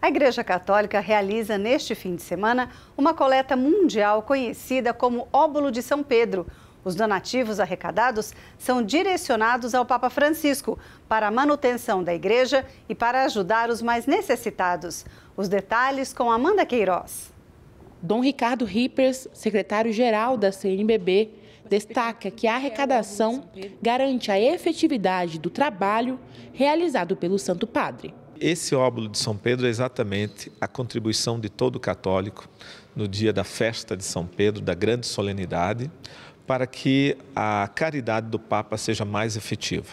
A Igreja Católica realiza neste fim de semana uma coleta mundial conhecida como Óbolo de São Pedro. Os donativos arrecadados são direcionados ao Papa Francisco para a manutenção da igreja e para ajudar os mais necessitados. Os detalhes com Amanda Queiroz. Dom Ricardo Rippers, secretário-geral da CNBB, destaca que a arrecadação garante a efetividade do trabalho realizado pelo Santo Padre. Esse óbolo de São Pedro é exatamente a contribuição de todo católico no dia da festa de São Pedro, da grande solenidade, para que a caridade do Papa seja mais efetiva.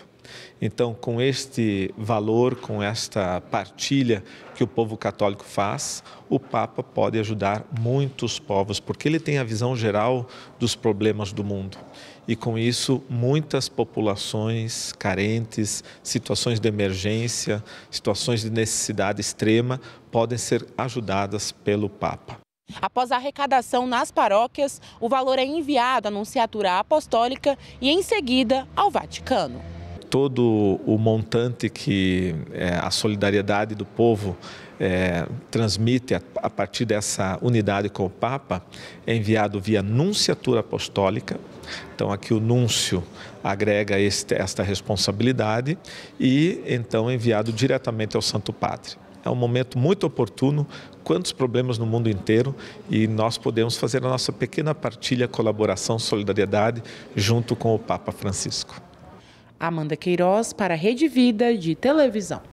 Então, com este valor, com esta partilha que o povo católico faz, o Papa pode ajudar muitos povos, porque ele tem a visão geral dos problemas do mundo. E com isso, muitas populações carentes, situações de emergência, situações de necessidade extrema, podem ser ajudadas pelo Papa. Após a arrecadação nas paróquias, o valor é enviado à Nunciatura Apostólica e, em seguida, ao Vaticano todo o montante que é, a solidariedade do povo é, transmite a, a, partir dessa unidade com o Papa é enviado via nunciatura apostólica. Então, aqui o núncio agrega este, esta responsabilidade e então é enviado diretamente ao Santo Padre. É um momento muito oportuno, quantos problemas no mundo inteiro e nós podemos fazer a nossa pequena partilha, colaboração, solidariedade junto com o Papa Francisco. Amanda Queiroz para a Rede Vida de Televisão.